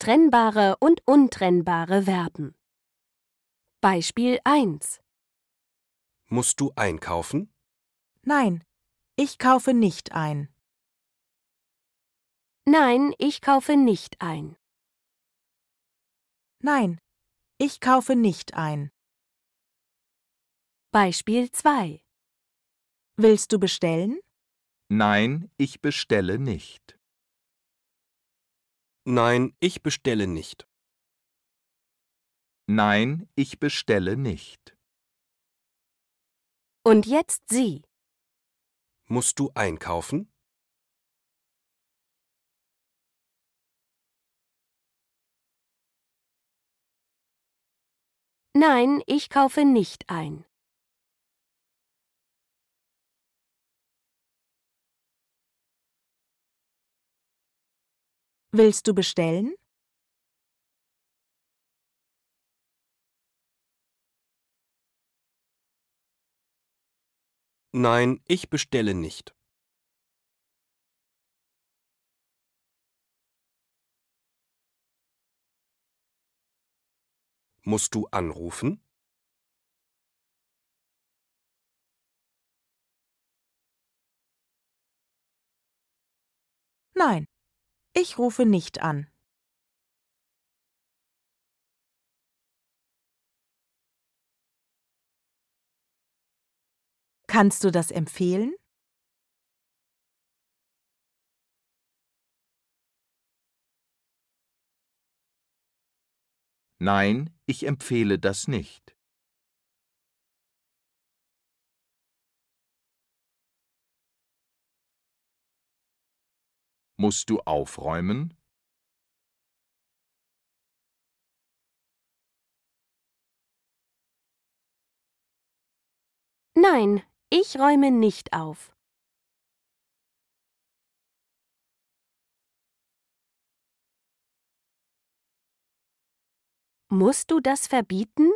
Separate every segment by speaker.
Speaker 1: Trennbare und untrennbare Verben. Beispiel 1.
Speaker 2: Musst du einkaufen?
Speaker 1: Nein, ich kaufe nicht ein. Nein, ich kaufe nicht ein. Nein, ich kaufe nicht ein. Beispiel 2. Willst du bestellen?
Speaker 2: Nein, ich bestelle nicht. Nein, ich bestelle nicht. Nein, ich bestelle nicht. Und jetzt Sie. Musst du einkaufen? Nein, ich kaufe nicht ein. Willst du bestellen? Nein, ich bestelle nicht. Musst du anrufen? Nein, ich rufe nicht an. Kannst du das empfehlen? Nein, ich empfehle das nicht. Musst du aufräumen? Nein, ich räume nicht auf. Musst du das verbieten?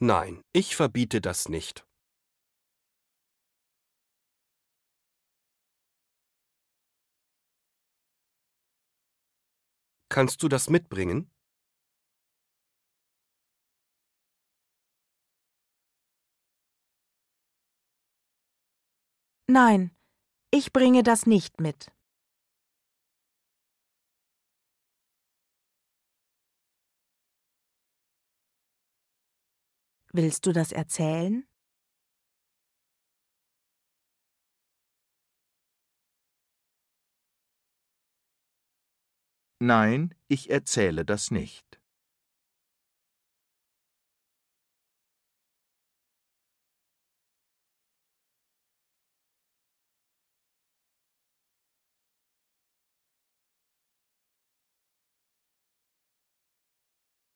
Speaker 2: Nein, ich verbiete das nicht. Kannst du das mitbringen? Nein, ich bringe das nicht mit. Willst du das erzählen? Nein, ich erzähle das nicht.